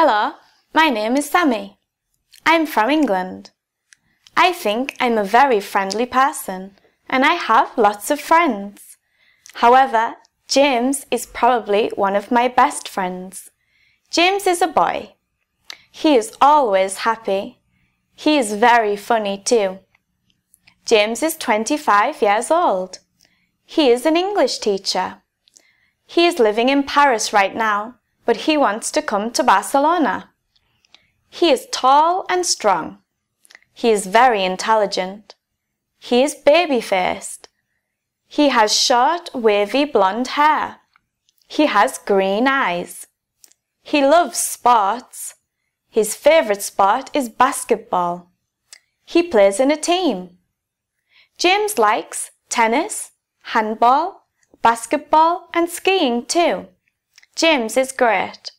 Hello, my name is Sammy. I'm from England. I think I'm a very friendly person and I have lots of friends. However, James is probably one of my best friends. James is a boy. He is always happy. He is very funny too. James is 25 years old. He is an English teacher. He is living in Paris right now but he wants to come to Barcelona. He is tall and strong. He is very intelligent. He is baby-faced. He has short, wavy blonde hair. He has green eyes. He loves sports. His favorite sport is basketball. He plays in a team. James likes tennis, handball, basketball and skiing too. Jim's is great.